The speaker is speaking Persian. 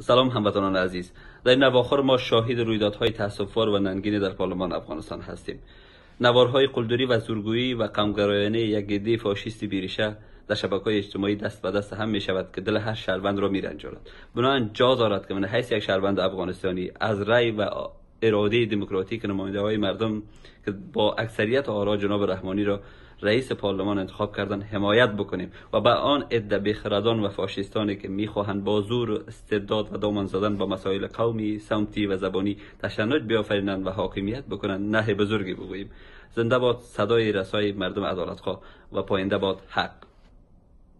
سلام هموطنان عزیز در این نواخر ما شاهد رویدادهای تاسفبار و ننگین در پارلمان افغانستان هستیم نوارهای قلدری و زورگویی و قمگرایانه یک گده فاشیستی بیریشه در شبکه اجتماعی دست به دست هم می شود که دل هر شهروند را میرنجاند بنابراین جا دارد که من حیث یک شهروند افغانستانی از رأی و اراده دموکراتیک نماینده های مردم که با اکثریت آرا جناب رحمانی را رئیس پارلمان انتخاب کردن حمایت بکنیم و به آن عده بخردان و فاشیستانی که میخواهند با زور استبداد و دامن زدن با مسائل قومی سمتی و زبانی تشنج بیافرینند و حاکمیت بکنند نه بزرگی بگوییم زنده باد صدای رسای مردم عدالتخواه و پاینده باد حق